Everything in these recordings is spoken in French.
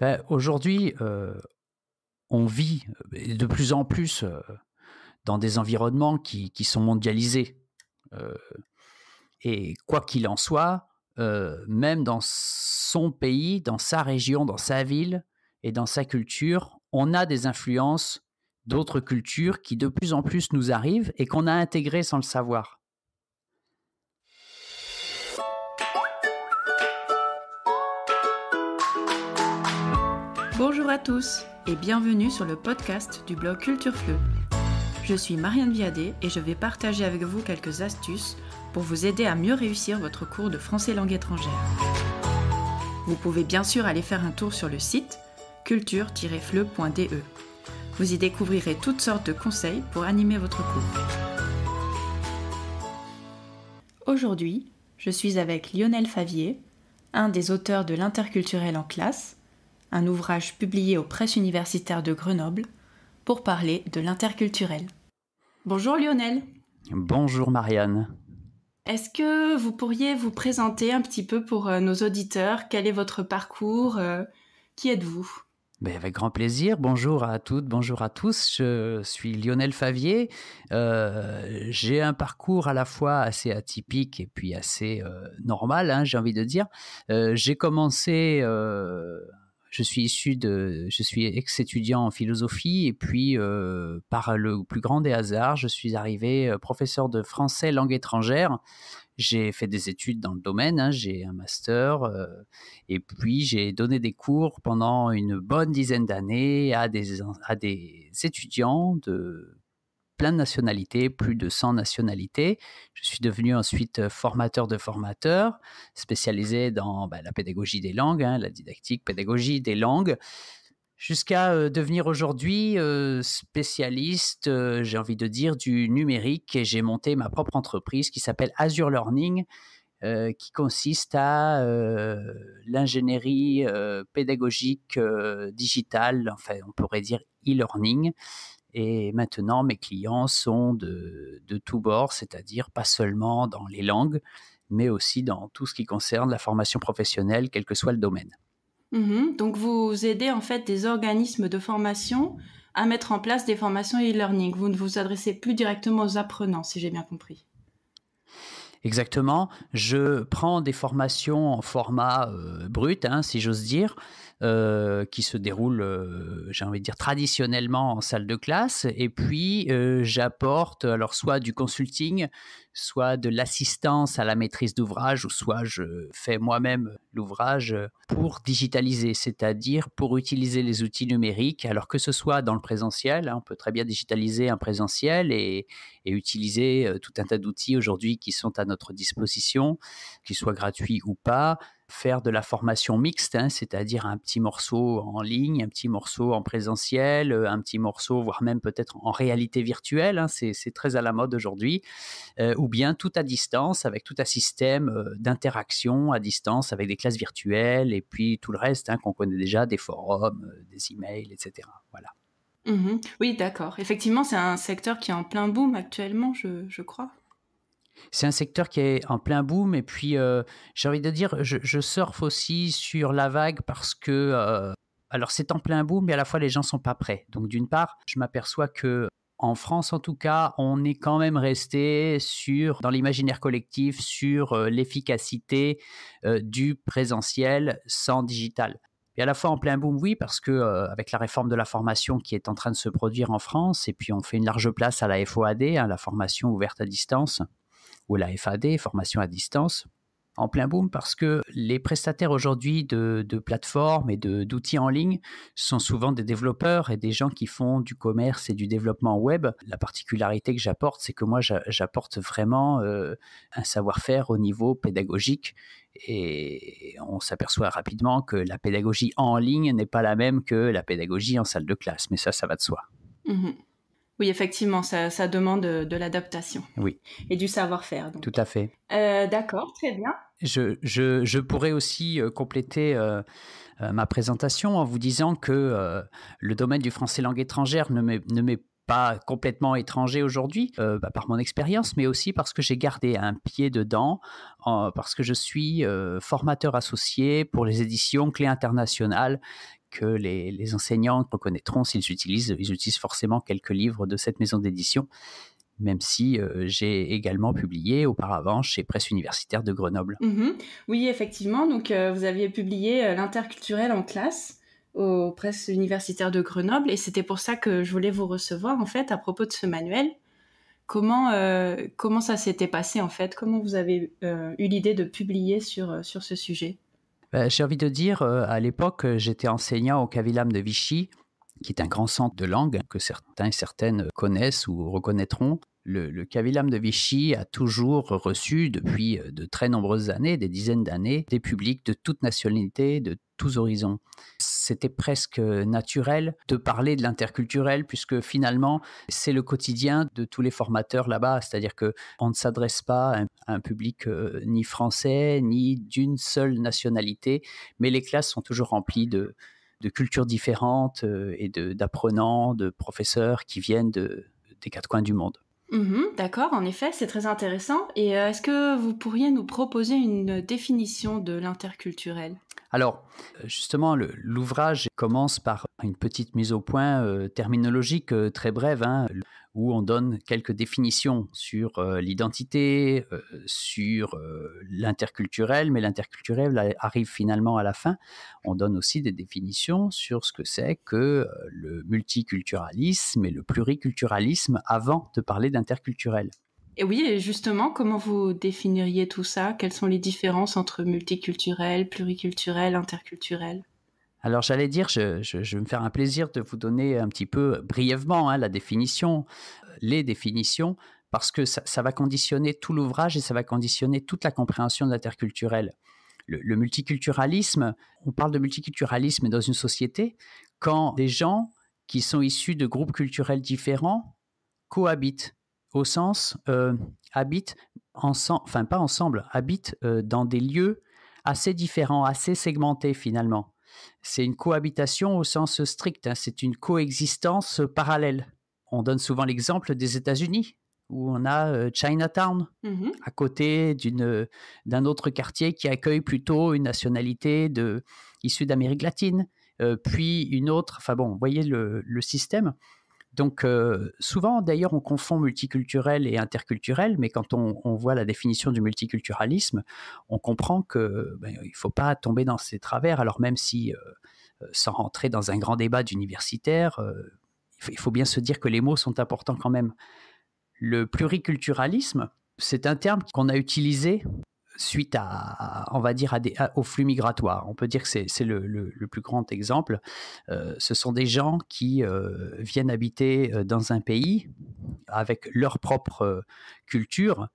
Bah, aujourd'hui, euh, on vit euh, de plus en plus euh, dans des environnements qui, sont mondialisés. et quoi qu'il en soit, même dans son pays, dans sa région, dans sa ville et dans sa culture, on a des influences d'autres cultures qui de plus en plus nous arrivent et qu'on a intégrées sans le savoir. Bonjour à tous et bienvenue sur le podcast du blog Culture Fleu. Je suis Marianne Viadé et je vais partager avec vous quelques astuces pour vous aider à mieux réussir votre cours de français langue étrangère. Vous pouvez bien sûr aller faire un tour sur le site culture-fleu.de. Vous y découvrirez toutes sortes de conseils pour animer votre cours. Aujourd'hui, je suis avec Lionel Favier, un des auteurs de l'interculturel en classe, un ouvrage publié aux presses universitaires de Grenoble pour parler de l'interculturel. Bonjour Lionel. Bonjour Marianne. Est-ce que vous pourriez vous présenter un petit peu pour euh, nos auditeurs Quel est votre parcours euh, Qui êtes-vous ben, avec grand plaisir. Bonjour à toutes, bonjour à tous. Je suis Lionel Favier. Euh, j'ai un parcours à la fois assez atypique et puis assez normal, hein, j'ai envie de dire. j'ai commencé je suis issu de, je suis ex-étudiant en philosophie et puis euh, par le plus grand des hasards, je suis arrivé euh, professeur de français langue étrangère. J'ai fait des études dans le domaine, hein, j'ai un master euh, et puis j'ai donné des cours pendant une bonne dizaine d'années à des, à des étudiants de plein de nationalités, plus de 100 nationalités. Je suis devenu ensuite euh, formateur de formateurs, spécialisé dans bah, la pédagogie des langues, hein, la didactique, pédagogie des langues, jusqu'à euh, devenir aujourd'hui euh, spécialiste, j'ai envie de dire, du numérique. Et j'ai monté ma propre entreprise qui s'appelle Azure Learning, qui consiste à l'ingénierie pédagogique digitale, enfin on pourrait dire e-learning et maintenant, mes clients sont de, de tous bords, c'est-à-dire pas seulement dans les langues, mais aussi dans tout ce qui concerne la formation professionnelle, quel que soit le domaine. Mhm. donc vous aidez en fait des organismes de formation à mettre en place des formations e-learning. Vous ne vous adressez plus directement aux apprenants, si j'ai bien compris. Exactement. Je prends des formations en format euh, brut, hein, si j'ose dire, euh, qui se déroule, euh, j'ai envie de dire, traditionnellement en salle de classe. Et puis, euh, j'apporte alors soit du consulting, soit de l'assistance à la maîtrise d'ouvrage, ou soit je fais moi-même l'ouvrage pour digitaliser, c'est-à-dire pour utiliser les outils numériques, alors que ce soit dans le présentiel, hein, on peut très bien digitaliser un présentiel et utiliser tout un tas d'outils aujourd'hui qui sont à notre disposition, qu'ils soient gratuits ou pas, faire de la formation mixte, hein, c'est-à-dire un petit morceau en ligne, un petit morceau en présentiel, euh, un petit morceau, voire même peut-être en réalité virtuelle, hein, c'est très à la mode aujourd'hui, euh, ou bien tout à distance, avec tout un système euh, d'interaction à distance, avec des classes virtuelles, et puis tout le reste hein, qu'on connaît déjà, des forums, des emails, etc. Voilà. Mmh oui, d'accord. Effectivement, c'est un secteur qui est en plein boom actuellement, je crois. C'est un secteur qui est en plein boom. Et puis, euh, j'ai envie de dire, je, surfe aussi sur la vague parce que, euh, alors c'est en plein boom, mais à la fois les gens ne sont pas prêts. Donc, d'une part, je m'aperçois que en France, en tout cas, on est quand même resté sur, dans l'imaginaire collectif, sur euh, l'efficacité du présentiel sans digital. Et à la fois en plein boom, oui, parce que avec la réforme de la formation qui est en train de se produire en France, et puis on fait une large place à la FOAD, à hein, la formation ouverte à distance, ou la FAD, formation à distance, en plein boom parce que les prestataires aujourd'hui de, plateformes et d'outils en ligne sont souvent des développeurs et des gens qui font du commerce et du développement web. La particularité que j'apporte, c'est que moi, j'apporte vraiment euh, un savoir-faire au niveau pédagogique et on s'aperçoit rapidement que la pédagogie en ligne n'est pas la même que la pédagogie en salle de classe, mais ça, ça va de soi. Mmh oui, effectivement, ça, demande euh, de l'adaptation. Oui. Et du savoir-faire. Tout à fait. Euh, d'accord, très bien. Je, je, je, pourrais aussi euh, compléter ma présentation en vous disant que le domaine du français langue étrangère ne m'est pas complètement étranger aujourd'hui bah, par mon expérience, mais aussi parce que j'ai gardé un pied dedans, parce que je suis formateur associé pour les éditions Clé Internationale, que les, les enseignants reconnaîtront s'ils utilisent, ils utilisent forcément quelques livres de cette maison d'édition, même si euh, j'ai également publié auparavant chez Presse universitaire de Grenoble. Mmh oui, effectivement, donc euh, vous aviez publié euh, l'interculturel en classe aux presses universitaires de Grenoble et c'était pour ça que je voulais vous recevoir en fait à propos de ce manuel. Comment, comment ça s'était passé en fait Comment vous avez eu l'idée de publier sur, sur ce sujet euh, j'ai envie de dire, euh, à l'époque, euh, j'étais enseignant au Kavilam de Vichy, qui est un grand centre de langue que certains et certaines connaissent ou reconnaîtront le, Kavilam de Vichy a toujours reçu, depuis euh, de très nombreuses années, des dizaines d'années, des publics de toutes nationalités, de tous horizons. C'était presque naturel de parler de l'interculturel puisque finalement c'est le quotidien de tous les formateurs là-bas, c'est-à-dire que on ne s'adresse pas à un public euh, ni français ni d'une seule nationalité, mais les classes sont toujours remplies de, cultures différentes euh, et d'apprenants, de, professeurs qui viennent des quatre coins du monde. Mhm, d'accord, en effet, c'est très intéressant. Et euh, est-ce que vous pourriez nous proposer une définition de l'interculturel alors, euh, justement, l'ouvrage commence par une petite mise au point euh, terminologique euh, très brève, hein, où on donne quelques définitions sur l'identité, sur l'interculturel, mais l'interculturel arrive finalement à la fin. On donne aussi des définitions sur ce que c'est que le multiculturalisme et le pluriculturalisme avant de parler d'interculturel. Et oui, et justement, comment vous définiriez tout ça Quelles sont les différences entre multiculturel, pluriculturel, interculturel alors j'allais dire, je, vais me faire un plaisir de vous donner un petit peu euh, brièvement hein, la définition, euh, les définitions, parce que ça, va conditionner tout l'ouvrage et ça va conditionner toute la compréhension de l'interculturel. Le, le, multiculturalisme, on parle de multiculturalisme dans une société quand des gens qui sont issus de groupes culturels différents cohabitent au sens euh, habitent ensemble, enfin pas ensemble, habitent euh, dans des lieux assez différents, assez segmentés finalement. C'est une cohabitation au sens strict, hein. c'est une coexistence parallèle. On donne souvent l'exemple des États-Unis, où on a euh, Chinatown, mmh à côté d'un autre quartier qui accueille plutôt une nationalité de, issue d'Amérique latine, puis une autre, enfin bon, vous voyez le, le système. Donc euh, souvent, d'ailleurs, on confond multiculturel et interculturel, mais quand on, voit la définition du multiculturalisme, on comprend qu'il ben, ne faut pas tomber dans ses travers. Alors même si, euh, euh, sans rentrer dans un grand débat d'universitaire, il faut bien se dire que les mots sont importants quand même. Le pluriculturalisme, c'est un terme qu'on a utilisé suite à, on va dire, à aux flux migratoires. On peut dire que c'est le, plus grand exemple. Euh, ce sont des gens qui euh, viennent habiter euh, dans un pays avec leur propre culture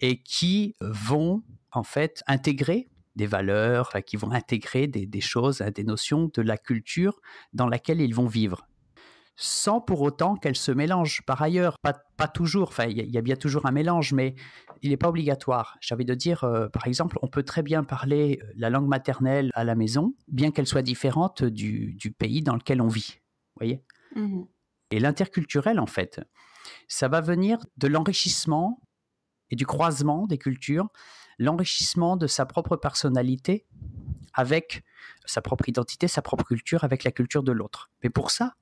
et qui vont, en fait, intégrer des valeurs, qui vont intégrer des choses, hein, des notions de la culture dans laquelle ils vont vivre sans pour autant qu'elles se mélangent. Par ailleurs, pas, toujours, enfin, il y, a bien toujours un mélange, mais il n'est pas obligatoire. J'avais de dire, euh, par exemple, on peut très bien parler euh, la langue maternelle à la maison, bien qu'elle soit différente du, pays dans lequel on vit. voyez mmh Et l'interculturel, en fait, ça va venir de l'enrichissement et du croisement des cultures, l'enrichissement de sa propre personnalité avec sa propre identité, sa propre culture, avec la culture de l'autre. Mais pour ça,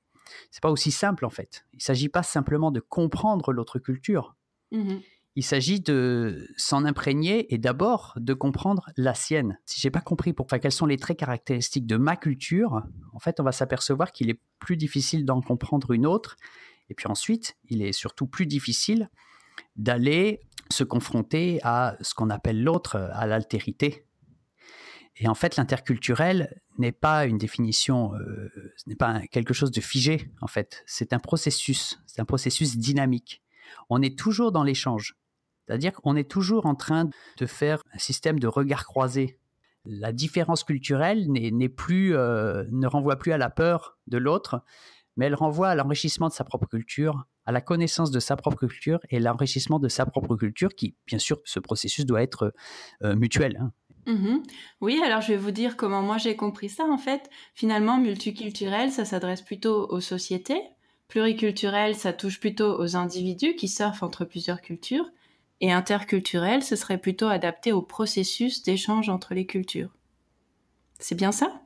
c'est pas aussi simple en fait. Il s'agit pas simplement de comprendre l'autre culture. Mmh il s'agit de s'en imprégner et d'abord de comprendre la sienne. Si j'ai pas compris pourquoi quels sont les traits caractéristiques de ma culture, en fait, on va s'apercevoir qu'il est plus difficile d'en comprendre une autre. Et puis ensuite, il est surtout plus difficile d'aller se confronter à ce qu'on appelle l'autre, à l'altérité. Et en fait, l'interculturel n'est pas une définition, euh, ce n'est pas quelque chose de figé, en fait. C'est un processus, c'est un processus dynamique. On est toujours dans l'échange. C'est-à-dire qu'on est toujours en train de faire un système de regard croisé. La différence culturelle n'est plus, euh, ne renvoie plus à la peur de l'autre, mais elle renvoie à l'enrichissement de sa propre culture, à la connaissance de sa propre culture et l'enrichissement de sa propre culture, qui, bien sûr, ce processus doit être euh, mutuel. Hein. Mhm. Oui, alors je vais vous dire comment moi j'ai compris ça en fait. Finalement, multiculturel, ça s'adresse plutôt aux sociétés. Pluriculturel, ça touche plutôt aux individus qui surfent entre plusieurs cultures. Et interculturel, ce serait plutôt adapté au processus d'échange entre les cultures. C'est bien ça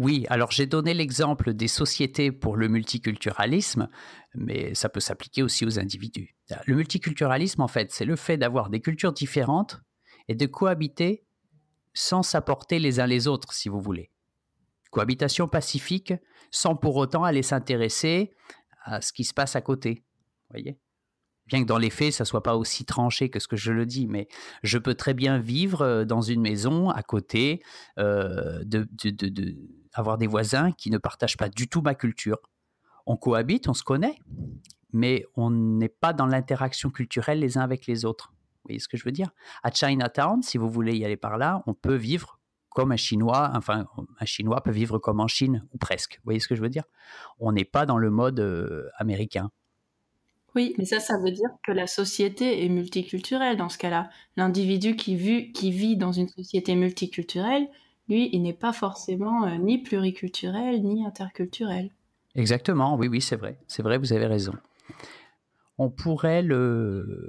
oui, alors j'ai donné l'exemple des sociétés pour le multiculturalisme, mais ça peut s'appliquer aussi aux individus. Le multiculturalisme, en fait, c'est le fait d'avoir des cultures différentes et de cohabiter sans s'apporter les uns les autres, si vous voulez. Cohabitation pacifique sans pour autant aller s'intéresser à ce qui se passe à côté. voyez Bien que dans les faits, ça soit pas aussi tranché que ce que je le dis, mais je peux très bien vivre euh, dans une maison à côté, euh, avoir des voisins qui ne partagent pas du tout ma culture. On cohabite, on se connaît, mais on n'est pas dans l'interaction culturelle les uns avec les autres voyez ce que je veux dire À Chinatown, si vous voulez y aller par là, on peut vivre comme un Chinois, enfin, un Chinois peut vivre comme en Chine, ou presque. Vous voyez ce que je veux dire On n'est pas dans le mode euh, américain. Oui, mais ça, ça veut dire que la société est multiculturelle dans ce cas-là. L'individu qui, qui vit dans une société multiculturelle, lui, il n'est pas forcément euh, ni pluriculturel, ni interculturel. Exactement, oui, oui, c'est vrai. C'est vrai, vous avez raison. On pourrait le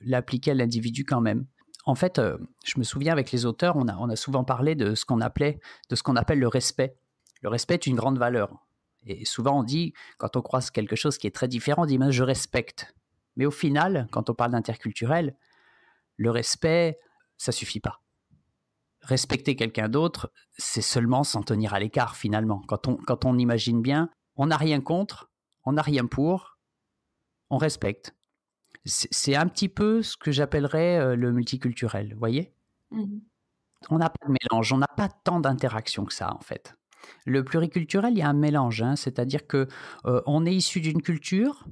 l'appliquer à l'individu quand même. En fait, euh, je me souviens avec les auteurs, on a, on a souvent parlé de ce qu'on appelait, de ce qu'on appelle le respect. Le respect est une grande valeur. Et souvent, on dit, quand on croise quelque chose qui est très différent, on dit, ben, je respecte. Mais au final, quand on parle d'interculturel, le respect, ça suffit pas. Respecter quelqu'un d'autre, c'est seulement s'en tenir à l'écart finalement. Quand on, quand on imagine bien, on n'a rien contre, on n'a rien pour, on respecte c'est un petit peu ce que j'appellerais euh, le multiculturel, vous voyez mmh. On n'a pas de mélange, on n'a pas tant d'interactions que ça en fait. Le pluriculturel, il y a un mélange, hein, c'est-à-dire que euh, on est issu d'une culture,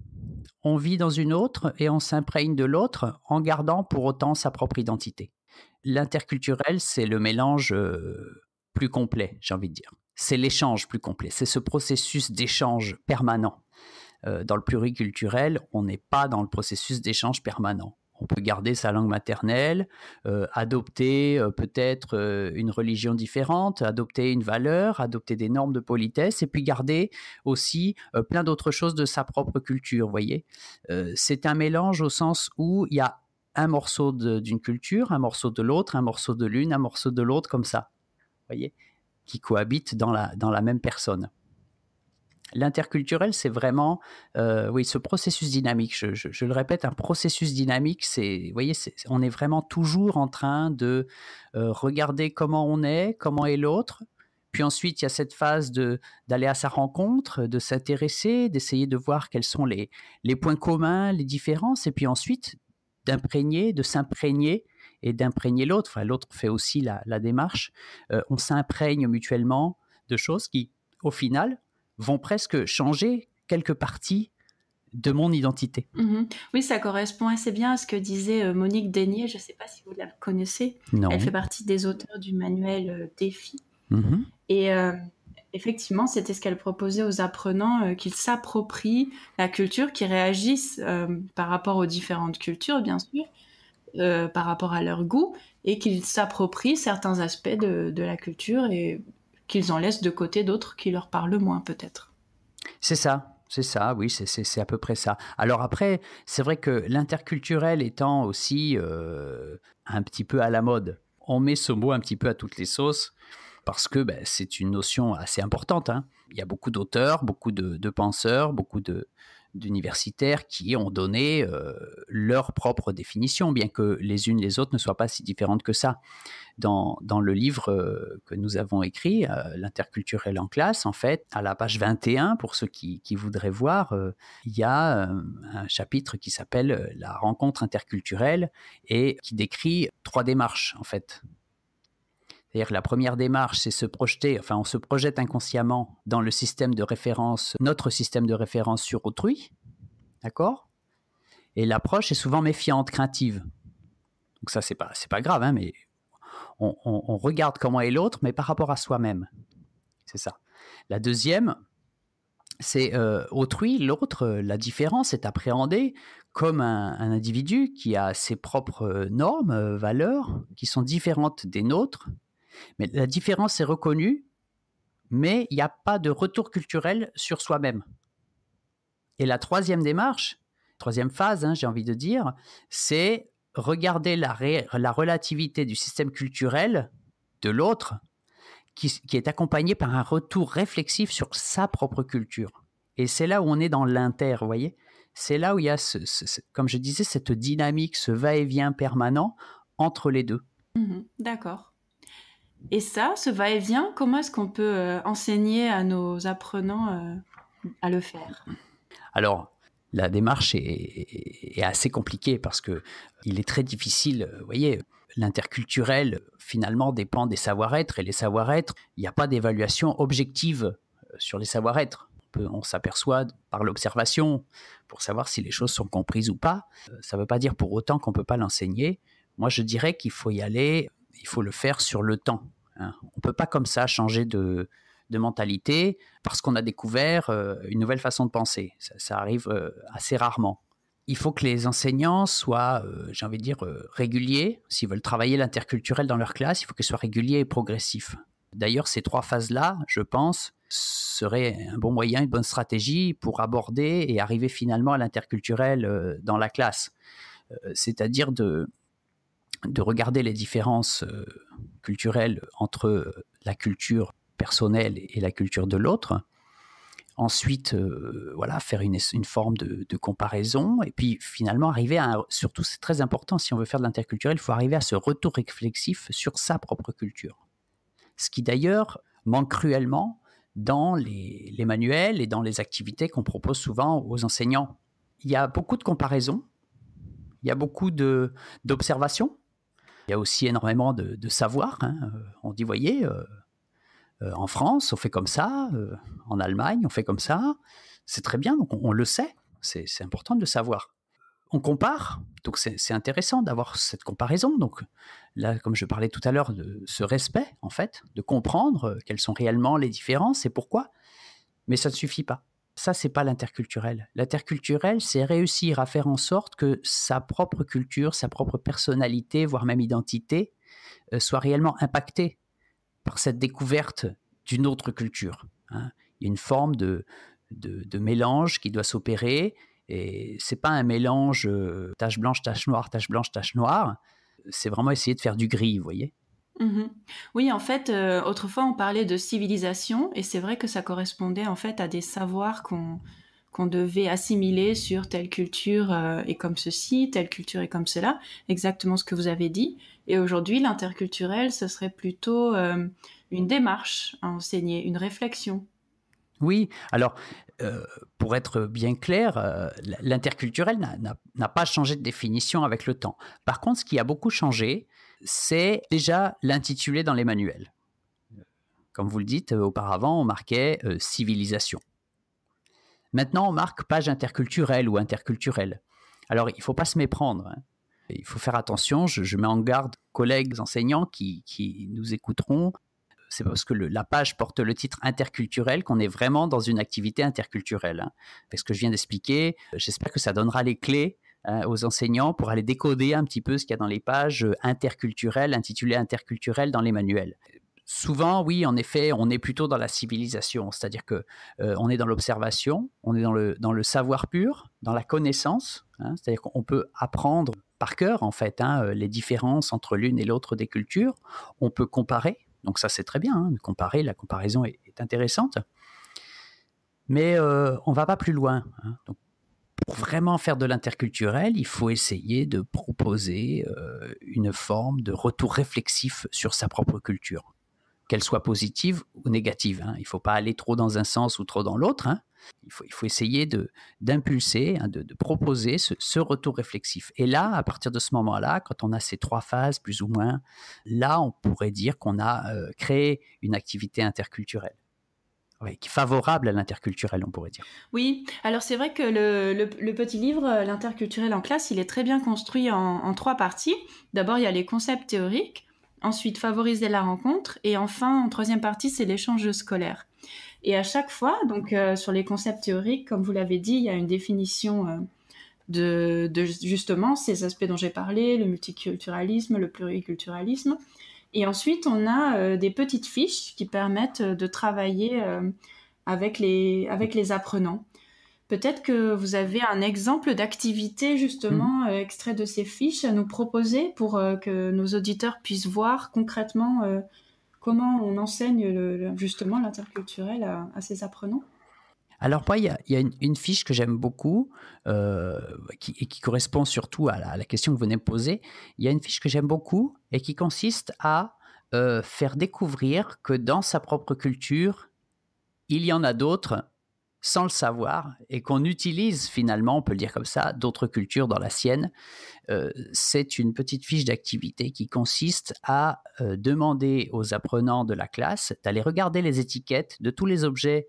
on vit dans une autre et on s'imprègne de l'autre en gardant pour autant sa propre identité. L'interculturel, c'est le mélange euh, plus complet, j'ai envie de dire. C'est l'échange plus complet, c'est ce processus d'échange permanent. Euh, dans le pluriculturel, on n'est pas dans le processus d'échange permanent. On peut garder sa langue maternelle, euh, adopter euh, peut-être une religion différente, adopter une valeur, adopter des normes de politesse, et puis garder aussi plein d'autres choses de sa propre culture. voyez, c'est un mélange au sens où il y a un morceau d'une culture, un morceau de l'autre, un morceau de l'une, un morceau de l'autre, comme ça, voyez, qui cohabitent dans la, dans la même personne. L'interculturel, c'est vraiment, euh, oui, ce processus dynamique. Je, le répète, un processus dynamique, c'est, voyez, on est vraiment toujours en train de euh, regarder comment on est, comment est l'autre. Puis ensuite, il y a cette phase de d'aller à sa rencontre, de s'intéresser, d'essayer de voir quels sont les, points communs, les différences, et puis ensuite d'imprégner, de s'imprégner et d'imprégner l'autre. Enfin, l'autre fait aussi la, démarche. Euh, on s'imprègne mutuellement de choses qui, au final, vont presque changer quelques parties de mon identité. Mhm. Oui, ça correspond assez bien à ce que disait euh, Monique Dénier. Je ne sais pas si vous la connaissez. Elle fait partie des auteurs du manuel euh, Défi. Mhm. Et euh, effectivement, c'était ce qu'elle proposait aux apprenants, qu'ils s'approprient la culture, qu'ils réagissent par rapport aux différentes cultures, bien sûr, par rapport à leur goût, et qu'ils s'approprient certains aspects de, de la culture et qu'ils en laissent de côté d'autres qui leur parlent moins peut-être. C'est ça, c'est ça, oui, c'est à peu près ça. Alors après, c'est vrai que l'interculturel étant aussi euh, un petit peu à la mode, on met ce mot un petit peu à toutes les sauces parce que ben, c'est une notion assez importante. Hein. Il y a beaucoup d'auteurs, beaucoup de, penseurs, beaucoup d'universitaires qui ont donné euh, leur propre définition, bien que les unes les autres ne soient pas si différentes que ça dans, le livre euh, que nous avons écrit, euh, L'interculturel en classe, en fait, à la page 21, pour ceux qui, voudraient voir, euh, il y a un chapitre qui s'appelle La rencontre interculturelle et qui décrit trois démarches, en fait, c'est-à-dire la première démarche, c'est se projeter, enfin on se projette inconsciemment dans le système de référence, notre système de référence sur autrui, d'accord Et l'approche est souvent méfiante, craintive. Donc ça c'est pas c'est pas grave, hein, mais on, regarde comment est l'autre, mais par rapport à soi-même. C'est ça. La deuxième, c'est euh, autrui, l'autre, euh, la différence est appréhendée comme un, individu qui a ses propres euh, normes, valeurs, qui sont différentes des nôtres. Mais la différence est reconnue, mais il n'y a pas de retour culturel sur soi-même. Et la troisième démarche, troisième phase, hein, j'ai envie de dire, c'est regarder la, relativité du système culturel de l'autre qui, est accompagné par un retour réflexif sur sa propre culture. Et c'est là où on est dans l'inter, vous voyez C'est là où il y a, ce, comme je disais, cette dynamique, ce va-et-vient permanent entre les deux. Mmh d'accord. Et ça, ce va-et-vient, comment est-ce qu'on peut euh, enseigner à nos apprenants euh, à le faire Alors, la démarche est, assez compliquée parce que il est très difficile, vous euh, voyez, l'interculturel finalement dépend des savoir-être et les savoir-être, il n'y a pas d'évaluation objective euh, sur les savoir-être. On, s'aperçoit par l'observation pour savoir si les choses sont comprises ou pas. Euh, ça ne veut pas dire pour autant qu'on ne peut pas l'enseigner. Moi, je dirais qu'il faut y aller, il faut le faire sur le temps. Hein. On ne peut pas comme ça changer de, de mentalité parce qu'on a découvert euh, une nouvelle façon de penser. Ça, arrive euh, assez rarement. Il faut que les enseignants soient, euh, j'ai envie de dire, réguliers. S'ils veulent travailler l'interculturel dans leur classe, il faut qu'ils soient réguliers et progressifs. D'ailleurs, ces trois phases-là, je pense, seraient un bon moyen, une bonne stratégie pour aborder et arriver finalement à l'interculturel dans la classe. C'est-à-dire de, de regarder les différences culturelles entre la culture personnel et la culture de l'autre. Ensuite, euh, voilà, faire une, forme de, comparaison. Et puis finalement, arriver à. surtout, c'est très important, si on veut faire de l'interculturel, il faut arriver à ce retour réflexif sur sa propre culture. Ce qui d'ailleurs manque cruellement dans les, manuels et dans les activités qu'on propose souvent aux enseignants. Il y a beaucoup de comparaisons, il y a beaucoup d'observations, il y a aussi énormément de, savoir. Hein. Euh, on dit, voyez, euh, euh, en France, on fait comme ça, euh, en Allemagne, on fait comme ça. C'est très bien, donc on, le sait. C'est important de le savoir. On compare, donc c'est intéressant d'avoir cette comparaison. Donc là, comme je parlais tout à l'heure, de ce respect, en fait, de comprendre euh, quelles sont réellement les différences et pourquoi. Mais ça ne suffit pas. Ça, c'est pas l'interculturel. L'interculturel, c'est réussir à faire en sorte que sa propre culture, sa propre personnalité, voire même identité, soit réellement impactée par cette découverte d'une autre culture. Hein. Il y a une forme de, de, mélange qui doit s'opérer. Et c'est pas un mélange tâche euh, tache blanche, tache noire, tache blanche, tache noire. C'est vraiment essayer de faire du gris, vous voyez. Mmh oui, en fait, euh, autrefois on parlait de civilisation et c'est vrai que ça correspondait en fait à des savoirs qu'on qu'on devait assimiler sur telle culture euh, et est comme ceci, telle culture est comme cela, exactement ce que vous avez dit. Et aujourd'hui, l'interculturel, ce serait plutôt euh, une démarche à enseigner, une réflexion. Oui, alors euh, pour être bien clair, l'interculturel n'a pas changé de définition avec le temps. Par contre, ce qui a beaucoup changé, c'est déjà l'intitulé dans les manuels. Comme vous le dites, auparavant, on marquait civilisation. Maintenant, on marque page interculturelle ou interculturelle. Alors, il ne faut pas se méprendre. Hein. Il faut faire attention. Je, mets en garde collègues enseignants qui, nous écouteront. C'est parce que la page porte le titre interculturel qu'on est vraiment dans une activité interculturelle. Hein. Parce que je viens d'expliquer, j'espère que ça donnera les clés hein, aux enseignants pour aller décoder un petit peu ce qu'il y a dans les pages interculturelles, intitulées interculturelles dans les manuels souvent, oui, en effet, on est plutôt dans la civilisation, c'est-à-dire que euh, on est dans l'observation, on est dans le, savoir pur, dans la connaissance, hein. c'est-à-dire qu'on peut apprendre par cœur, en fait, hein, euh, les différences entre l'une et l'autre des cultures, on peut comparer, donc ça c'est très bien, hein, comparer, la comparaison est, intéressante, mais euh, on va pas plus loin. pour vraiment faire de l'interculturel, il faut essayer de proposer une forme de retour réflexif sur sa propre culture qu'elle soit positive ou négative. Hein. Il ne faut pas aller trop dans un sens ou trop dans l'autre. Hein. Il, faut, essayer d'impulser, hein, de, proposer ce, retour réflexif. Et là, à partir de ce moment-là, quand on a ces trois phases plus ou moins, là, on pourrait dire qu'on a euh, créé une activité interculturelle. est favorable à l'interculturel, on pourrait dire. Oui, alors c'est vrai que le, petit livre, euh, l'interculturel en classe, il est très bien construit en trois parties. D'abord, il y a les concepts théoriques, Ensuite, favoriser la rencontre. Et enfin, en troisième partie, c'est l'échange scolaire. Et à chaque fois, donc euh, sur les concepts théoriques, comme vous l'avez dit, il y a une définition euh, de, justement ces aspects dont j'ai parlé, le multiculturalisme, le pluriculturalisme. Et ensuite, on a euh, des petites fiches qui permettent de travailler avec, les, avec les apprenants. Peut-être que vous avez un exemple d'activité justement mhm. euh, extrait de ces fiches à nous proposer pour euh, que nos auditeurs puissent voir concrètement euh, comment on enseigne justement l'interculturel à, à, ces apprenants. Alors il y a, une, fiche que j'aime beaucoup et qui correspond surtout à la, à la, question que vous venez de poser. Il y a une fiche que j'aime beaucoup et qui consiste à faire découvrir que dans sa propre culture, il y en a d'autres sans le savoir et qu'on utilise finalement, on peut le dire comme ça, d'autres cultures dans la sienne. Euh, c'est une petite fiche d'activité qui consiste à euh, demander aux apprenants de la classe d'aller regarder les étiquettes de tous les objets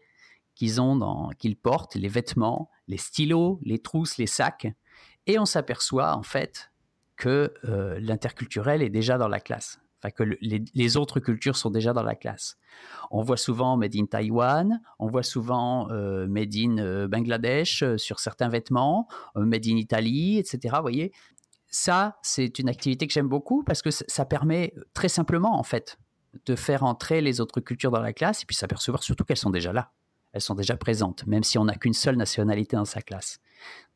qu'ils ont, qu'ils portent, les vêtements, les stylos, les trousses, les sacs, et on s'aperçoit en fait que euh, l'interculturel est déjà dans la classe que les, autres cultures sont déjà dans la classe. On voit souvent Made in Taiwan, on voit souvent euh, Made in euh, Bangladesh euh, sur certains vêtements, Made in Italie, etc. voyez, ça, c'est une activité que j'aime beaucoup parce que ça permet très simplement, en fait, de faire entrer les autres cultures dans la classe et puis s'apercevoir surtout qu'elles sont déjà là. Elles sont déjà présentes, même si on n'a qu'une seule nationalité dans sa classe.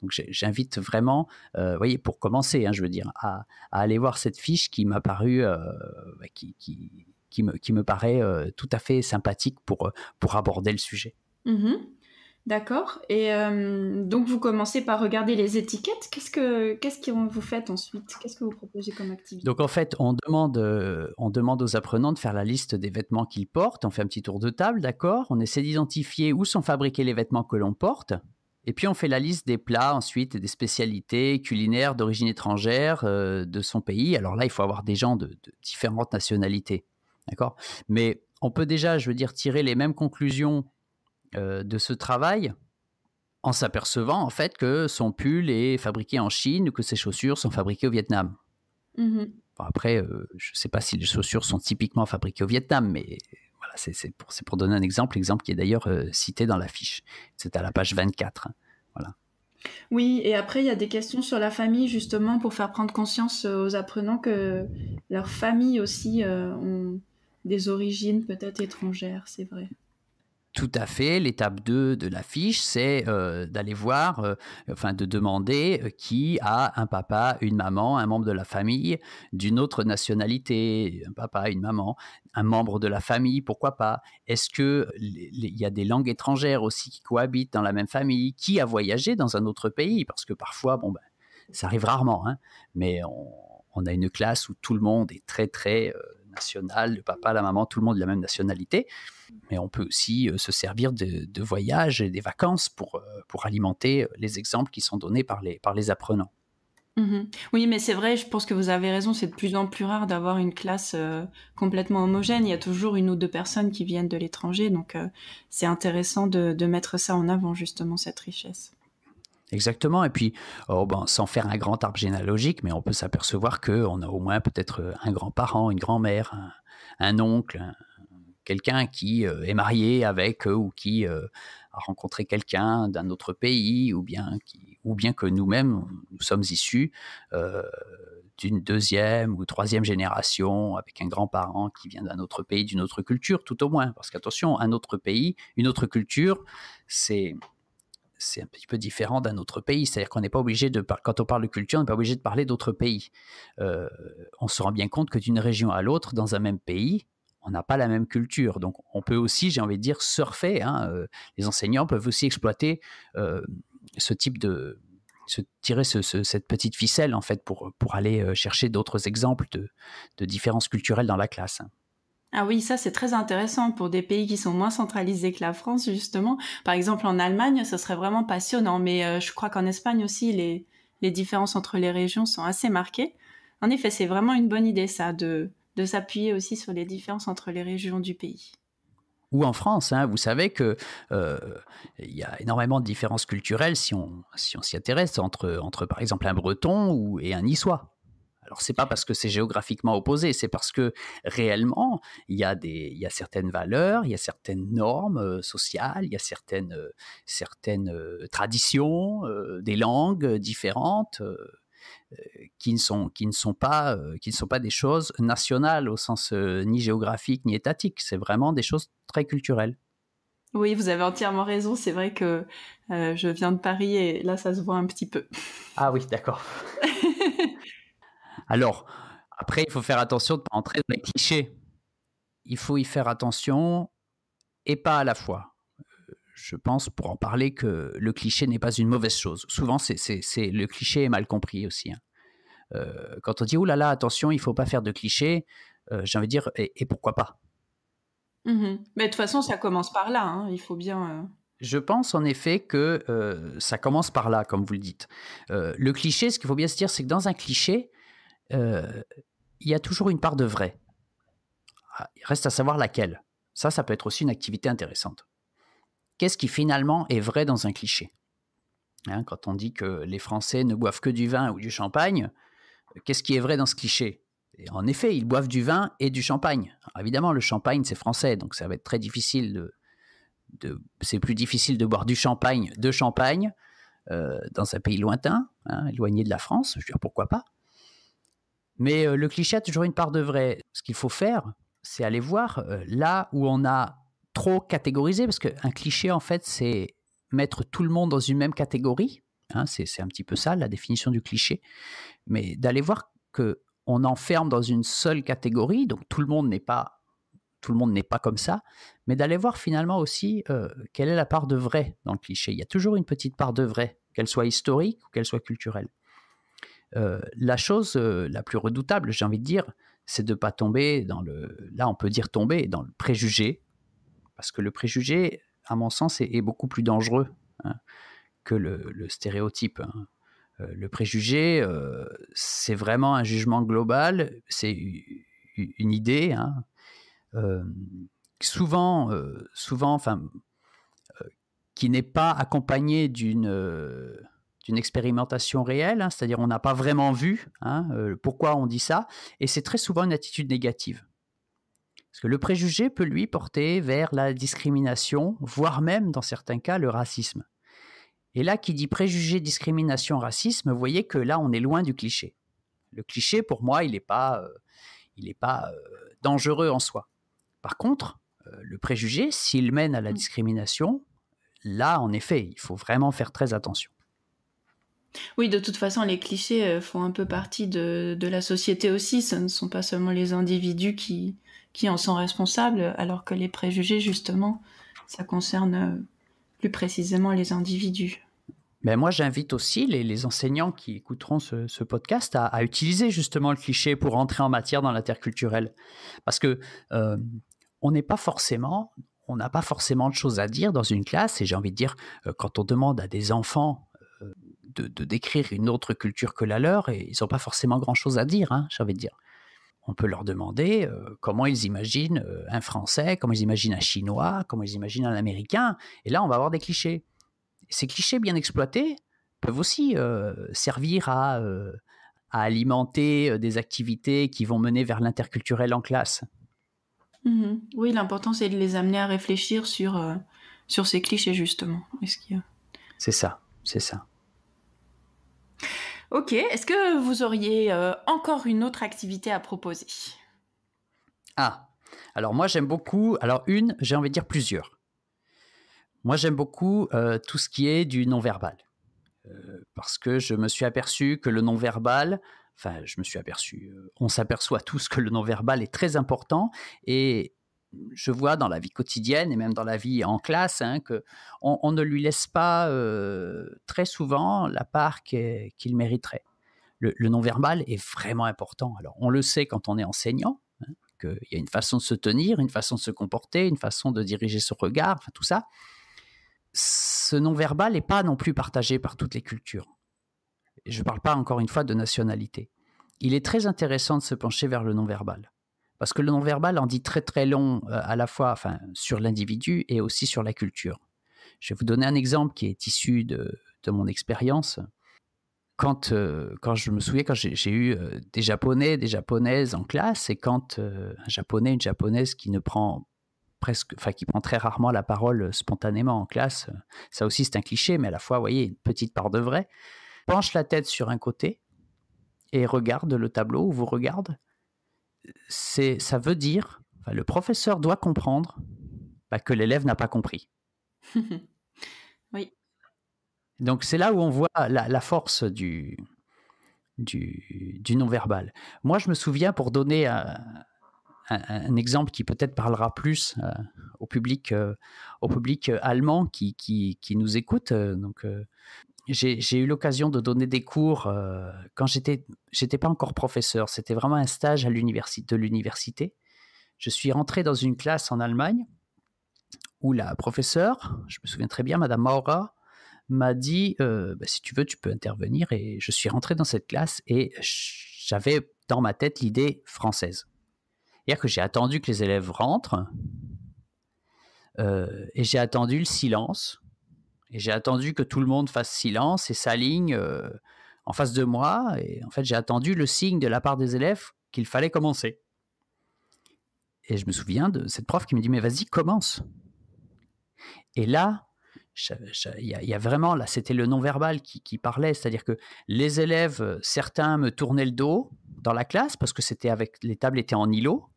Donc j'invite vraiment, euh, voyez, pour commencer, hein, je veux dire, à, aller voir cette fiche qui m'a paru, euh, bah, qui, qui, me, qui, me, paraît euh, tout à fait sympathique pour, pour aborder le sujet. Mmh d'accord. Et donc vous commencez par regarder les étiquettes. Qu'est-ce que qu'est-ce vous faites ensuite Qu'est-ce que vous proposez comme activité Donc en fait, on demande on demande aux apprenants de faire la liste des vêtements qu'ils portent. On fait un petit tour de table, d'accord On essaie d'identifier où sont fabriqués les vêtements que l'on porte. Et puis on fait la liste des plats ensuite, des spécialités culinaires d'origine étrangère euh, de son pays. Alors là, il faut avoir des gens de, différentes nationalités. D'accord Mais on peut déjà, je veux dire, tirer les mêmes conclusions euh, de ce travail en s'apercevant en fait que son pull est fabriqué en Chine ou que ses chaussures sont fabriquées au Vietnam. Mmh après, euh, je ne sais pas si les chaussures sont typiquement fabriquées au Vietnam, mais c'est pour, donner un exemple, l'exemple qui est d'ailleurs euh, cité dans la fiche. C'est à la page 24. Hein, voilà. Oui, et après, il y a des questions sur la famille, justement, pour faire prendre conscience euh, aux apprenants que leur famille aussi euh, ont des origines peut-être étrangères, c'est vrai. Tout à fait. L'étape 2 de la fiche, c'est euh, d'aller voir, euh, enfin de demander euh, qui a un papa, une maman, un membre de la famille d'une autre nationalité, un papa, une maman, un membre de la famille, pourquoi pas Est-ce que il y a des langues étrangères aussi qui cohabitent dans la même famille Qui a voyagé dans un autre pays Parce que parfois, bon, ben, ça arrive rarement, hein, mais on, on, a une classe où tout le monde est très très national, le papa, la maman, tout le monde de la même nationalité. Mais on peut aussi euh, se servir de, voyages et des vacances pour, euh, alimenter euh, les exemples qui sont donnés par les, par les apprenants. Mhm. Oui, mais c'est vrai, je pense que vous avez raison, c'est de plus en plus rare d'avoir une classe complètement homogène. Il y a toujours une ou deux personnes qui viennent de l'étranger, donc c'est intéressant de mettre ça en avant, justement, cette richesse. Exactement. Et puis, oh, sans faire un grand arbre généalogique, mais on peut s'apercevoir qu'on a au moins peut-être euh, un grand-parent, une grand-mère, un, oncle, quelqu'un qui euh, est marié avec euh, ou qui a rencontré quelqu'un d'un autre pays, ou bien, qui, ou bien que nous-mêmes, nous sommes issus d'une deuxième ou troisième génération avec un grand-parent qui vient d'un autre pays, d'une autre culture, tout au moins. Parce qu'attention, un autre pays, une autre culture, c'est c'est un petit peu différent d'un autre pays. C'est-à-dire qu'on n'est pas obligé de, quand on parle de culture, on n'est pas obligé de parler d'autres pays. Euh, on se rend bien compte que d'une région à l'autre, dans un même pays, on n'a pas la même culture. Donc on peut aussi, j'ai envie de dire, surfer. Hein. Euh, les enseignants peuvent aussi exploiter euh, ce type de se tirer cette petite ficelle en fait pour, aller chercher d'autres exemples de, différences culturelles dans la classe. Hein. Ah oui, ça c'est très intéressant pour des pays qui sont moins centralisés que la France, justement. Par exemple, en Allemagne, ce serait vraiment passionnant, mais euh, je crois qu'en Espagne aussi, les, différences entre les régions sont assez marquées. En effet, c'est vraiment une bonne idée, ça, de, s'appuyer aussi sur les différences entre les régions du pays ou en France. Hein, vous savez que euh, il y a énormément de différences culturelles si on s'y intéresse entre entre par exemple un Breton ou et un Niçois. Alors c'est pas parce que c'est géographiquement opposé, c'est parce que réellement il y a des, il y a certaines valeurs, il y a certaines normes euh, sociales, il y a certaines, euh, certaines euh, traditions, des langues différentes qui ne sont qui ne sont pas qui ne sont pas des choses nationales au sens ni géographique ni étatique. C'est vraiment des choses très culturelles. Oui, vous avez entièrement raison. C'est vrai que je viens de Paris et là, ça se voit un petit peu. Ah oui, d'accord. Alors, après, il faut faire attention de ne pas entrer dans les clichés. Il faut y faire attention et pas à la fois. Euh, je pense, pour en parler, que le cliché n'est pas une mauvaise chose. Souvent, c'est, le cliché est mal compris aussi. Hein. Euh, quand on dit, oh là là, attention, il ne faut pas faire de clichés, euh, j'ai envie de dire, et, pourquoi pas mmh Mais de toute façon, ça commence par là. Hein. Il faut bien... Je pense en effet que ça commence par là, comme vous le dites. le cliché, ce qu'il faut bien se dire, c'est que dans un cliché, euh, il y a toujours une part de vrai. Ah, il reste à savoir laquelle. Ça, ça peut être aussi une activité intéressante. Qu'est-ce qui finalement est vrai dans un cliché hein, Quand on dit que les Français ne boivent que du vin ou du champagne, euh, qu'est-ce qui est vrai dans ce cliché En effet, ils boivent du vin et du champagne. évidemment, le champagne, c'est français, donc ça va être très difficile de... c'est plus difficile de boire du champagne de champagne euh, dans un pays lointain, hein, éloigné de la France, je veux dire pourquoi pas. Mais euh, le cliché a toujours une part de vrai. Ce qu'il faut faire, c'est aller voir euh, là où on a trop catégorisé, parce qu'un cliché, en fait, c'est mettre tout le monde dans une même catégorie. Hein, c'est un petit peu ça, la définition du cliché. Mais d'aller voir que on enferme dans une seule catégorie, donc tout le monde n'est pas tout le monde n'est pas comme ça, mais d'aller voir finalement aussi euh, quelle est la part de vrai dans le cliché. Il y a toujours une petite part de vrai, qu'elle soit historique ou qu'elle soit culturelle. Euh, la chose euh, la plus redoutable, j'ai envie de dire, c'est de ne pas tomber dans le... Là, on peut dire tomber dans le préjugé, parce que le préjugé, à mon sens, est, beaucoup plus dangereux hein, que le, stéréotype. Hein. Euh, le préjugé, c'est vraiment un jugement global, c'est une idée. Hein. souvent, souvent, enfin, qui n'est pas accompagnée d'une d'une expérimentation réelle, hein, c'est-à-dire on n'a pas vraiment vu hein, euh, pourquoi on dit ça, et c'est très souvent une attitude négative. Parce que le préjugé peut lui porter vers la discrimination, voire même dans certains cas le racisme. Et là, qui dit préjugé, discrimination, racisme, vous voyez que là, on est loin du cliché. Le cliché, pour moi, il n'est pas, euh, il pas euh, dangereux en soi. Par contre, le préjugé, s'il mène à la mmh. discrimination, là, en effet, il faut vraiment faire très attention. Oui, de toute façon, les clichés euh, font un peu partie de, la société aussi. Ce ne sont pas seulement les individus qui, en sont responsables, alors que les préjugés, justement, ça concerne euh, plus précisément les individus. Mais moi, j'invite aussi les, enseignants qui écouteront ce, podcast à, utiliser justement le cliché pour entrer en matière dans l'interculturel. Parce que euh, on forcément, on n'a pas forcément de choses à dire dans une classe. Et j'ai envie de dire, quand on demande à des enfants de, décrire une autre culture que la leur et ils n'ont pas forcément grand-chose à dire, hein, j'ai envie de dire. On peut leur demander euh, comment ils imaginent euh, un Français, comment ils imaginent un Chinois, comment ils imaginent un Américain. Et là, on va avoir des clichés. ces clichés bien exploités peuvent aussi euh, servir à, alimenter des activités qui vont mener vers l'interculturel en classe. Mmh oui, l'important, c'est de les amener à réfléchir sur, ces clichés, justement. C'est ça, c'est ça. Ok, est-ce que vous auriez euh, encore une autre activité à proposer Ah, alors moi j'aime beaucoup, alors une, j'ai envie de dire plusieurs. Moi j'aime beaucoup euh, tout ce qui est du non-verbal. Euh, parce que je me suis aperçu que le non-verbal, enfin je me suis aperçu, on s'aperçoit tous que le non-verbal est très important et je vois dans la vie quotidienne et même dans la vie en classe qu'on hein, que on, ne lui laisse pas euh, très souvent la part qu'il mériterait. Le, non-verbal est vraiment important. Alors, on le sait quand on est enseignant, hein, qu'il y a une façon de se tenir, une façon de se comporter, une façon de diriger son regard, tout ça. Ce non-verbal n'est pas non plus partagé par toutes les cultures. Je ne parle pas encore une fois de nationalité. Il est très intéressant de se pencher vers le non-verbal parce que le non-verbal en dit très très long euh, à la fois enfin, sur l'individu et aussi sur la culture. Je vais vous donner un exemple qui est issu de, de mon expérience. Quand, euh, quand je me souviens, quand j'ai eu euh, des Japonais, des Japonaises en classe, et quand un Japonais, une Japonaise qui ne prend presque, enfin qui prend très rarement la parole spontanément en classe, ça aussi c'est un cliché, mais à la fois, vous voyez, une petite part de vrai, penche la tête sur un côté et regarde le tableau ou vous regarde, c'est, ça veut dire, le professeur doit comprendre bah, que l'élève n'a pas compris. oui. Donc c'est là où on voit la, force du, du, non-verbal. Moi, je me souviens, pour donner un, exemple qui peut-être parlera plus euh, au public, euh, au public euh, allemand qui, qui, nous écoute, donc j'ai eu l'occasion de donner des cours euh, quand j'étais j'étais pas encore professeur, c'était vraiment un stage à l'université de l'université. Je suis rentré dans une classe en Allemagne où la professeure, je me souviens très bien, Madame Maura, m'a dit euh, bah, si tu veux, tu peux intervenir. Et je suis rentré dans cette classe et j'avais dans ma tête l'idée française. C'est-à-dire que j'ai attendu que les élèves rentrent euh, et j'ai attendu le silence et j'ai attendu que tout le monde fasse silence et s'aligne euh, en face de moi. Et en fait, j'ai attendu le signe de la part des élèves qu'il fallait commencer. Et je me souviens de cette prof qui me dit Mais vas-y, commence. Et là, il y, a vraiment, là, c'était le non-verbal qui, parlait, c'est-à-dire que les élèves, euh, certains me tournaient le dos dans la classe parce que c'était avec les tables étaient en îlot.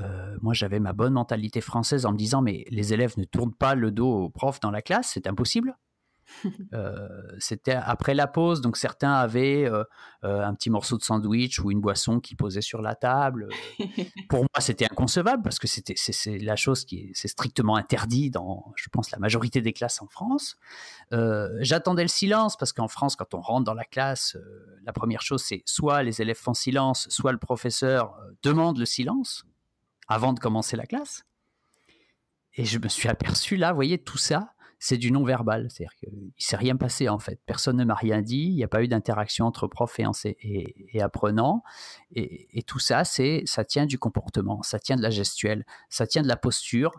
Euh, moi, j'avais ma bonne mentalité française en me disant, mais les élèves ne tournent pas le dos au prof dans la classe, c'est impossible. Euh, c'était après la pause, donc certains avaient euh, un petit morceau de sandwich ou une boisson qui posait sur la table. Pour moi, c'était inconcevable parce que c'est, la chose qui est strictement interdit dans, je pense, la majorité des classes en France. j'attendais le silence parce qu'en France, quand on rentre dans la classe, la première chose c'est soit les élèves font silence, soit le professeur demande le silence avant de commencer la classe. Et je me suis aperçu là, vous voyez, tout ça, c'est du non-verbal. C'est-à-dire qu'il ne s'est rien passé en fait. Personne ne m'a rien dit. Il n'y a pas eu d'interaction entre prof et, et, et apprenant. Et, tout ça, c'est ça tient du comportement, ça tient de la gestuelle, ça tient de la posture.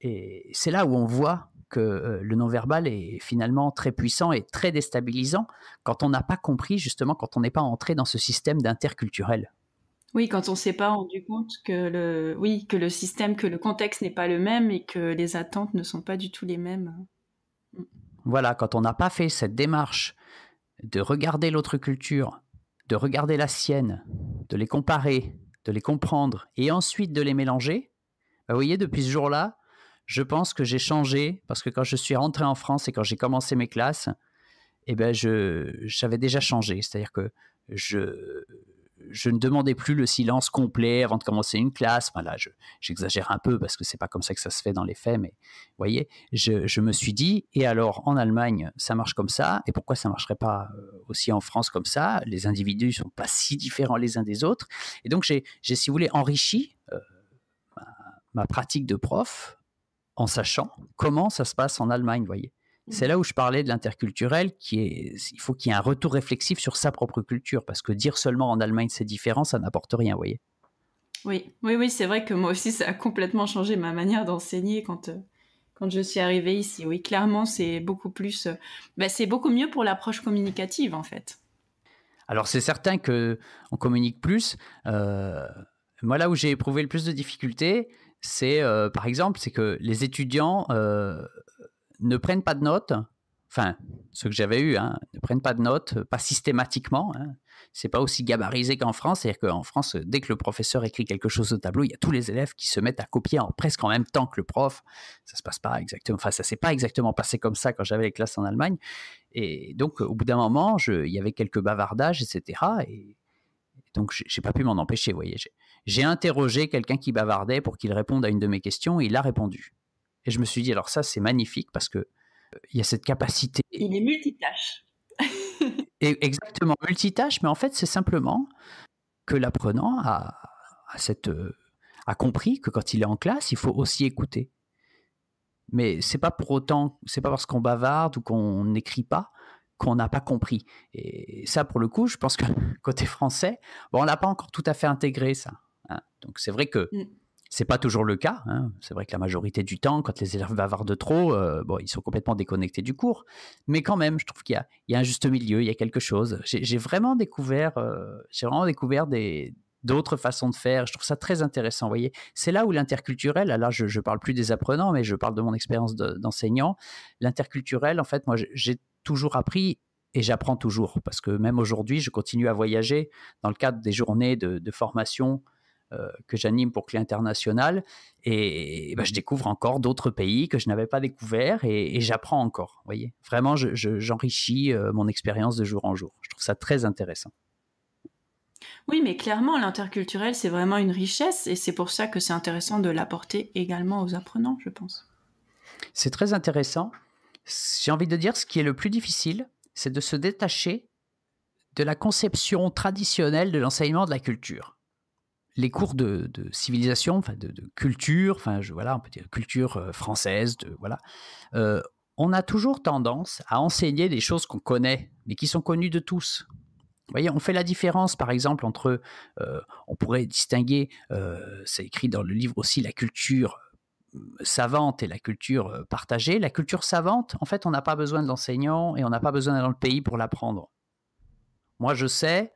Et c'est là où on voit que euh, le non-verbal est finalement très puissant et très déstabilisant quand on n'a pas compris, justement, quand on n'est pas entré dans ce système d'interculturel. Oui, quand on s'est pas rendu compte que le, oui, que le système, que le contexte n'est pas le même et que les attentes ne sont pas du tout les mêmes. Voilà, quand on n'a pas fait cette démarche de regarder l'autre culture, de regarder la sienne, de les comparer, de les comprendre et ensuite de les mélanger, bah vous voyez, depuis ce jour-là, je pense que j'ai changé parce que quand je suis rentré en France et quand j'ai commencé mes classes, eh ben je j'avais déjà changé, c'est-à-dire que je je ne demandais plus le silence complet avant de commencer une classe. j'exagère un peu parce que c'est pas comme ça que ça se fait dans les faits, mais voyez, je, me suis dit, et alors en Allemagne, ça marche comme ça, et pourquoi ça ne marcherait pas euh, aussi en France comme ça Les individus sont pas si différents les uns des autres. Et donc j'ai, si vous voulez, enrichi euh, ma, pratique de prof en sachant comment ça se passe en Allemagne, voyez. C'est là où je parlais de l'interculturel, qui est, il faut qu'il y ait un retour réflexif sur sa propre culture, parce que dire seulement en Allemagne c'est différent, ça n'apporte rien, vous voyez. Oui, oui, oui, c'est vrai que moi aussi ça a complètement changé ma manière d'enseigner quand. Euh, quand je suis arrivée ici. Oui, clairement, c'est beaucoup plus, euh, bah, c'est beaucoup mieux pour l'approche communicative en fait. Alors c'est certain que on communique plus. Euh, moi, là où j'ai éprouvé le plus de difficultés, c'est par exemple, c'est que les étudiants ne prennent pas de notes, enfin, ce que j'avais eu, hein, ne prennent pas de notes, euh, pas systématiquement. Hein. C'est pas aussi gabarisé qu'en France. C'est-à-dire qu'en France, euh, dès que le professeur écrit quelque chose au tableau, il y a tous les élèves qui se mettent à copier en, presque en même temps que le prof. Ça se passe pas exactement, enfin, ça s'est pas exactement passé comme ça quand j'avais les classes en Allemagne. Et donc, euh, au bout d'un moment, je, il y avait quelques bavardages, etc. Et donc, j'ai pas pu m'en empêcher, vous voyez. J'ai interrogé quelqu'un qui bavardait pour qu'il réponde à une de mes questions et il a répondu. Et je me suis dit, alors ça, c'est magnifique parce que euh, il y a cette capacité. Il est multitâche. exactement, multitâche, mais en fait, c'est simplement que l'apprenant a, euh, a compris que quand il est en classe, il faut aussi écouter. Mais c'est pas pour autant, c'est pas parce qu'on bavarde ou qu'on n'écrit pas qu'on n'a pas compris. Et ça, pour le coup, je pense que côté français, bon, on l'a pas encore tout à fait intégré ça. Hein. Donc c'est vrai que mm. C'est pas toujours le cas. Hein. C'est vrai que la majorité du temps, quand les élèves avoir de trop, euh, bon, ils sont complètement déconnectés du cours. Mais quand même, je trouve qu'il y, a un juste milieu, il y a quelque chose. J'ai vraiment découvert, euh, j'ai vraiment découvert des d'autres façons de faire. Je trouve ça très intéressant. Vous voyez, c'est là où l'interculturel. Là, je, ne parle plus des apprenants, mais je parle de mon expérience d'enseignant. l'interculturel, en fait, moi, j'ai toujours appris et j'apprends toujours parce que même aujourd'hui, je continue à voyager dans le cadre des journées de, de formation euh, que j'anime pour Clé International. Et, bah, je découvre encore d'autres pays que je n'avais pas découverts et, j'apprends encore. Voyez, vraiment, j'enrichis je, euh, mon expérience de jour en jour. Je trouve ça très intéressant. Oui, mais clairement, l'interculturel, c'est vraiment une richesse et c'est pour ça que c'est intéressant de l'apporter également aux apprenants, je pense. C'est très intéressant. J'ai envie de dire, ce qui est le plus difficile, c'est de se détacher de la conception traditionnelle de l'enseignement de la culture les cours de, civilisation, enfin de, culture, enfin voilà, on peut dire culture euh, française, de, voilà, euh, on a toujours tendance à enseigner des choses qu'on connaît, mais qui sont connues de tous. Vous voyez, on fait la différence, par exemple, entre, euh, on pourrait distinguer, c'est écrit dans le livre aussi, la culture savante et la culture partagée. La culture savante, en fait, on n'a pas besoin de l'enseignant et on n'a pas besoin d'aller dans le pays pour l'apprendre. Moi, je sais,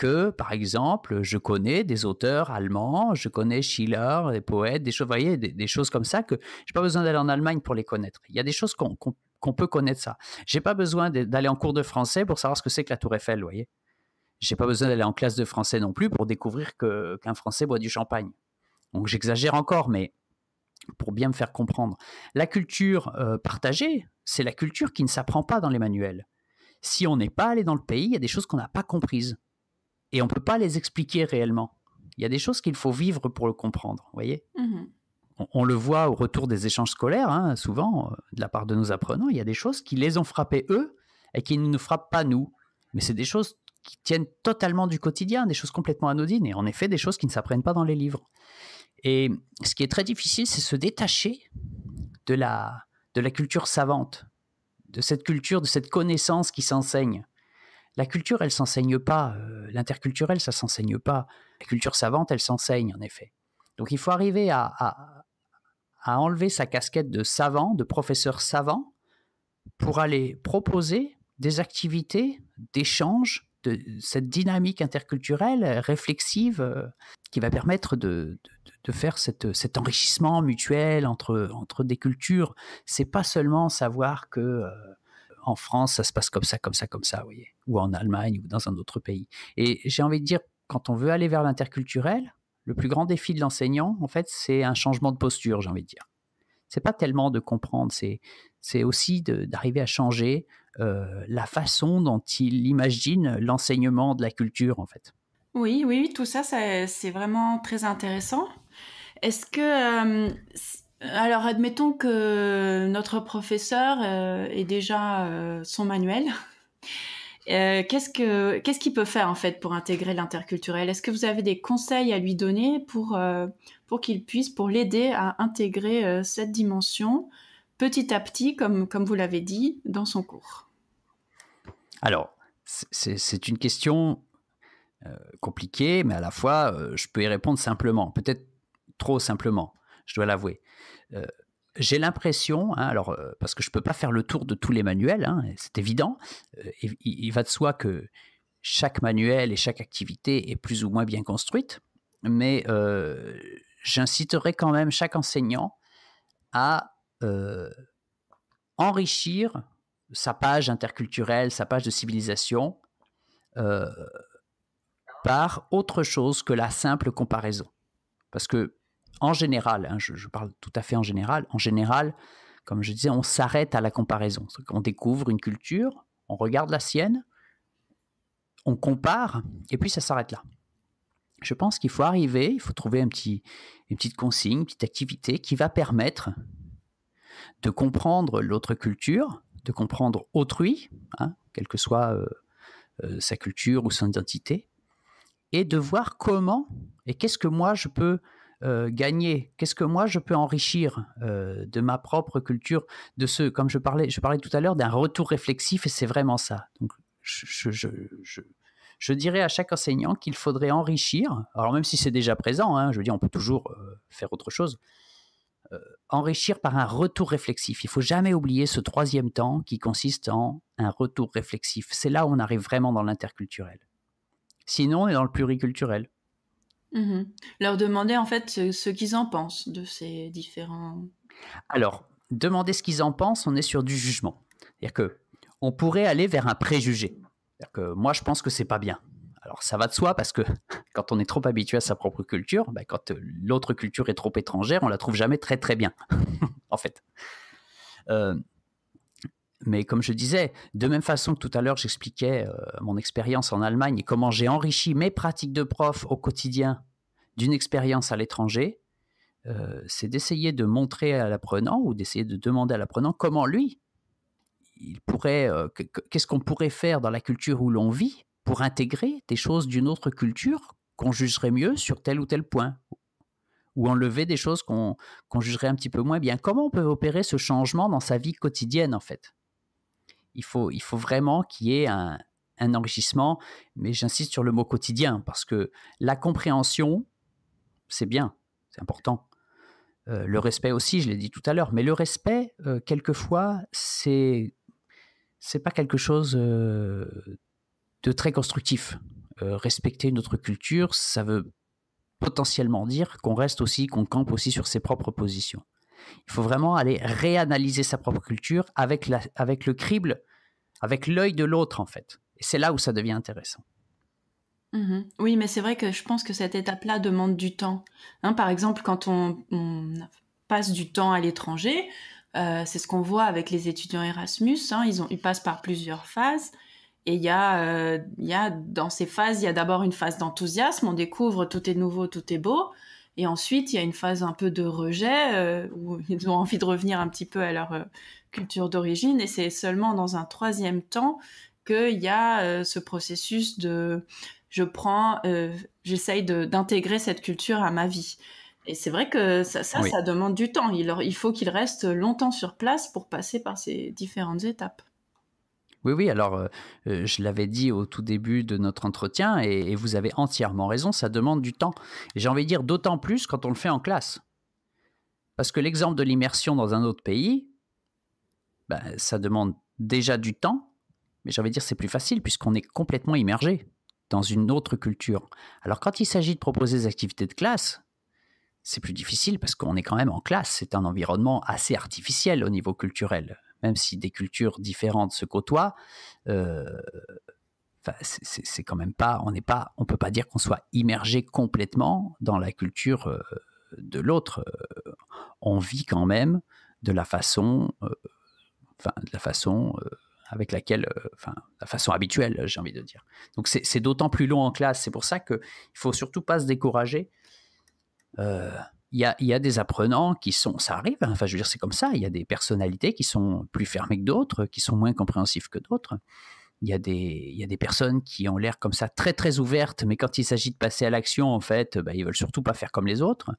que, par exemple, je connais des auteurs allemands, je connais Schiller, des poètes, des chevaliers, des, choses comme ça que j'ai pas besoin d'aller en Allemagne pour les connaître. Il y a des choses qu'on peut connaître ça. J'ai pas besoin d'aller en cours de français pour savoir ce que c'est que la Tour Eiffel, vous voyez. J'ai pas besoin d'aller en classe de français non plus pour découvrir qu'un français boit du champagne. Donc j'exagère encore, mais pour bien me faire comprendre. La culture euh, partagée, c'est la culture qui ne s'apprend pas dans les manuels. Si on n'est pas allé dans le pays, il y a des choses qu'on n'a pas comprises et on ne peut pas les expliquer réellement. Il y a des choses qu'il faut vivre pour le comprendre, vous voyez mhm. on, le voit au retour des échanges scolaires, hein, souvent, euh, de la part de nos apprenants, il y a des choses qui les ont frappés eux et qui ne nous frappent pas nous. Mais c'est des choses qui tiennent totalement du quotidien, des choses complètement anodines, et en effet des choses qui ne s'apprennent pas dans les livres. Et ce qui est très difficile, c'est se détacher de la, de la culture savante, de cette culture, de cette connaissance qui s'enseigne. La culture, elle s'enseigne pas. Euh, l'interculturel, ça s'enseigne pas. La culture savante, elle s'enseigne, en effet. Donc il faut arriver à, enlever sa casquette de savant, de professeur savant, pour aller proposer des activités d'échange, de cette dynamique interculturelle, euh, réflexive, euh, qui va permettre de, faire cet enrichissement mutuel entre, des cultures. C'est pas seulement savoir que en France, ça se passe comme ça, comme ça, comme ça, vous voyez, ou en Allemagne, ou dans un autre pays. Et j'ai envie de dire, quand on veut aller vers l'interculturel, le plus grand défi de l'enseignant, en fait, c'est un changement de posture, j'ai envie de dire. C'est pas tellement de comprendre, c'est c'est aussi d'arriver à changer euh, la façon dont il imagine l'enseignement de la culture, en fait. Oui, oui, tout ça, c'est vraiment très intéressant. Est-ce que euh, alors, admettons que notre professeur euh, ait déjà euh, son manuel. Euh, qu'est-ce que qu'est-ce qu'il peut faire en fait pour intégrer l'interculturel Est-ce que vous avez des conseils à lui donner pour pour qu'il puisse pour l'aider à intégrer cette dimension petit à petit, comme comme vous l'avez dit dans son cours Alors, c'est une question compliquée, mais à la fois, je peux y répondre simplement, peut-être trop simplement je dois l'avouer. Euh, j'ai l'impression, hein, alors euh, parce que je ne peux pas faire le tour de tous les manuels, hein, c'est évident, euh, il, va de soi que chaque manuel et chaque activité est plus ou moins bien construite, mais j'inciterai quand même chaque enseignant à enrichir sa page interculturelle, sa page de civilisation, par autre chose que la simple comparaison. Parce que en général, hein, je, parle tout à fait en général, en général, comme je disais, on s'arrête à la comparaison. On découvre une culture, on regarde la sienne, on compare, et puis ça s'arrête là. Je pense qu'il faut arriver, il faut trouver un petit, une petite consigne, une petite activité qui va permettre de comprendre l'autre culture, de comprendre autrui, hein, quelle que soit euh, euh, sa culture ou son identité, et de voir comment et qu'est-ce que moi je peux euh, gagner Qu'est-ce que moi je peux enrichir euh, de ma propre culture, de ce, comme je parlais, je parlais tout à l'heure d'un retour réflexif et c'est vraiment ça. Donc je, je, dirais à chaque enseignant qu'il faudrait enrichir, alors même si c'est déjà présent, hein, je veux dire, on peut toujours euh, faire autre chose, enrichir par un retour réflexif. Il faut jamais oublier ce troisième temps qui consiste en un retour réflexif. C'est là où on arrive vraiment dans l'interculturel. Sinon, on est dans le pluriculturel. Mmh Leur demander en fait ce, qu'ils en pensent de ces différents. Alors, demander ce qu'ils en pensent, on est sur du jugement. C'est-à-dire que on pourrait aller vers un préjugé. C'est-à-dire que moi, je pense que c'est pas bien. Alors, ça va de soi parce que quand on est trop habitué à sa propre culture, ben, quand euh, l'autre culture est trop étrangère, on la trouve jamais très très bien, en fait. Euh, mais comme je disais, de même façon que tout à l'heure, j'expliquais euh, mon expérience en Allemagne et comment j'ai enrichi mes pratiques de prof au quotidien d'une expérience à l'étranger, euh, c'est d'essayer de montrer à l'apprenant ou d'essayer de demander à l'apprenant comment lui, il pourrait, euh, qu'est-ce qu'on pourrait faire dans la culture où l'on vit pour intégrer des choses d'une autre culture qu'on jugerait mieux sur tel ou tel point, ou enlever des choses qu'on jugerait un petit peu moins bien. Comment on peut opérer ce changement dans sa vie quotidienne, en fait il faut, il faut vraiment qu'il y ait un, enrichissement, mais j'insiste sur le mot quotidien, parce que la compréhension, c'est bien, c'est important. Euh, le respect aussi, je l'ai dit tout à l'heure, mais le respect, euh, quelquefois, c'est c'est pas quelque chose euh, de très constructif. respecter notre culture, ça veut potentiellement dire qu'on reste aussi, qu'on campe aussi sur ses propres positions. Il faut vraiment aller réanalyser sa propre culture avec, le crible, avec l'œil de l'autre, en fait. Et c'est là où ça devient intéressant. Mmh oui, mais c'est vrai que je pense que cette étape-là demande du temps. Hein, par exemple, quand on, passe du temps à l'étranger, euh, c'est ce qu'on voit avec les étudiants Erasmus, hein, ils, ont, ils passent par plusieurs phases. Et il y, euh, y a, dans ces phases, il y a d'abord une phase d'enthousiasme, on découvre tout est nouveau, tout est beau. Et ensuite, il y a une phase un peu de rejet euh, où ils ont envie de revenir un petit peu à leur euh, culture d'origine. Et c'est seulement dans un troisième temps qu'il y a euh, ce processus de je prends, j'essaye d'intégrer cette culture à ma vie. Et c'est vrai que ça, ça, demande du temps. Il, il faut qu'ils restent longtemps sur place pour passer par ces différentes étapes. Oui, oui, alors euh, euh, je l'avais dit au tout début de notre entretien et, vous avez entièrement raison, ça demande du temps. J'ai envie de dire d'autant plus quand on le fait en classe. Parce que l'exemple de l'immersion dans un autre pays, ben, ça demande déjà du temps, mais j'ai envie de dire c'est plus facile puisqu'on est complètement immergé dans une autre culture. Alors quand il s'agit de proposer des activités de classe, c'est plus difficile parce qu'on est quand même en classe, c'est un environnement assez artificiel au niveau culturel même si des cultures différentes se côtoient, euh, c'est quand même pas, on n'est pas, on peut pas dire qu'on soit immergé complètement dans la culture euh, de l'autre. Euh, on vit quand même de la façon, de la façon avec laquelle, la façon habituelle, j'ai envie de dire. Donc c'est d'autant plus long en classe. C'est pour ça que il faut surtout pas se décourager il y, a, des apprenants qui sont, ça arrive, hein. enfin je veux dire c'est comme ça, il y a des personnalités qui sont plus fermées que d'autres, qui sont moins compréhensives que d'autres. Il y, a des, des personnes qui ont l'air comme ça très très ouvertes, mais quand il s'agit de passer à l'action, en fait, ils bah, ils veulent surtout pas faire comme les autres.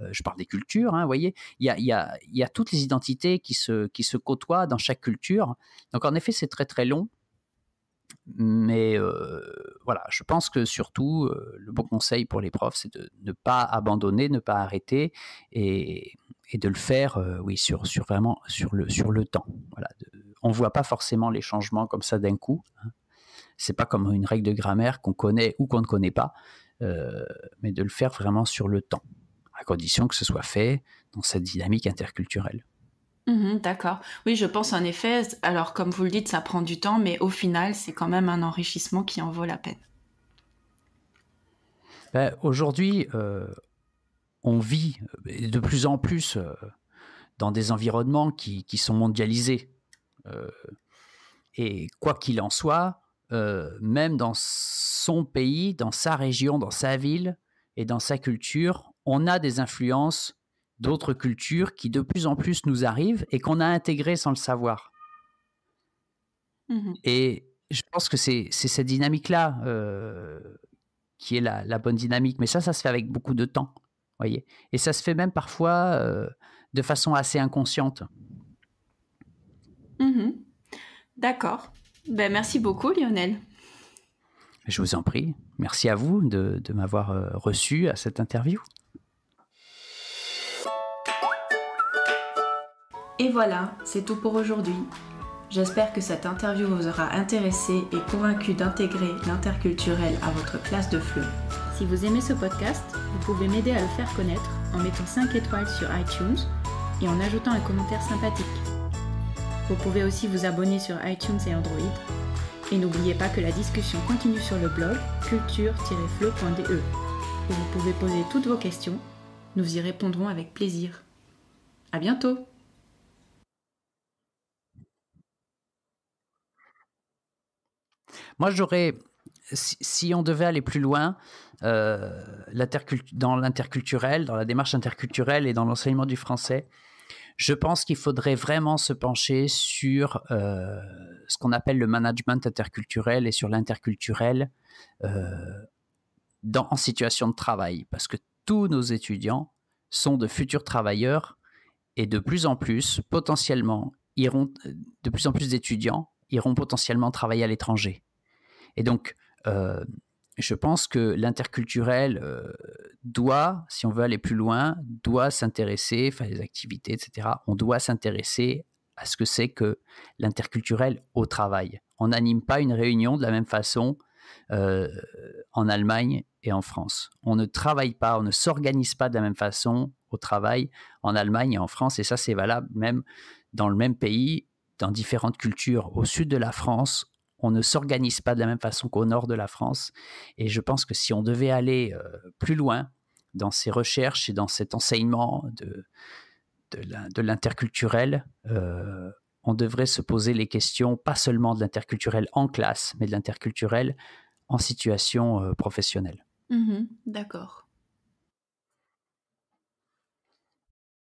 Euh, je parle des cultures, hein, vous voyez. Il y, a, toutes les identités qui se, qui se côtoient dans chaque culture. Donc en effet, c'est très très long. Mais euh, voilà, je pense que surtout, euh, le bon conseil pour les profs, c'est de ne pas abandonner, ne pas arrêter et, de le faire, euh, oui, sur, sur vraiment sur le, sur le temps. Voilà, on ne voit pas forcément les changements comme ça d'un coup. Ce hein. c'est pas comme une règle de grammaire qu'on connaît ou qu'on ne connaît pas, mais de le faire vraiment sur le temps, à condition que ce soit fait dans cette dynamique interculturelle. Mhm, d'accord. Oui, je pense en effet, alors comme vous le dites, ça prend du temps, mais au final, c'est quand même un enrichissement qui en vaut la peine. Ben, aujourd'hui, euh, on vit de plus en plus euh, dans des environnements qui, sont mondialisés. Euh, et quoi qu'il en soit, même dans son pays, dans sa région, dans sa ville et dans sa culture, on a des influences d'autres cultures qui de plus en plus nous arrivent et qu'on a intégrées sans le savoir. Mmh et je pense que c'est cette dynamique-là euh, qui est la, bonne dynamique. Mais ça, ça se fait avec beaucoup de temps. Voyez et ça se fait même parfois euh, de façon assez inconsciente. Mmh D'accord. Ben, merci beaucoup, Lionel. Je vous en prie. Merci à vous de, de m'avoir euh, reçu à cette interview. Et voilà, c'est tout pour aujourd'hui. J'espère que cette interview vous aura intéressé et convaincu d'intégrer l'interculturel à votre classe de FLE. Si vous aimez ce podcast, vous pouvez m'aider à le faire connaître en mettant 5 étoiles sur iTunes et en ajoutant un commentaire sympathique. Vous pouvez aussi vous abonner sur iTunes et Android. Et n'oubliez pas que la discussion continue sur le blog culture-fleu.de où vous pouvez poser toutes vos questions. Nous y répondrons avec plaisir. À bientôt! Moi, j'aurais, si, on devait aller plus loin euh, dans l'interculturel, dans la démarche interculturelle et dans l'enseignement du français, je pense qu'il faudrait vraiment se pencher sur euh, ce qu'on appelle le management interculturel et sur l'interculturel euh, en situation de travail, parce que tous nos étudiants sont de futurs travailleurs et de plus en plus potentiellement iront de plus en plus d'étudiants iront potentiellement travailler à l'étranger. Et donc, euh, je pense que l'interculturel euh, doit, si on veut aller plus loin, doit s'intéresser, enfin les activités, etc., on doit s'intéresser à ce que c'est que l'interculturel au travail. On n'anime pas une réunion de la même façon euh, en Allemagne et en France. On ne travaille pas, on ne s'organise pas de la même façon au travail en Allemagne et en France, et ça c'est valable même dans le même pays, dans différentes cultures. Au sud de la France, on ne s'organise pas de la même façon qu'au nord de la France. Et je pense que si on devait aller euh, plus loin dans ces recherches et dans cet enseignement de, de l'interculturel, euh, on devrait se poser les questions pas seulement de l'interculturel en classe, mais de l'interculturel en situation euh, professionnelle. Mmh D'accord.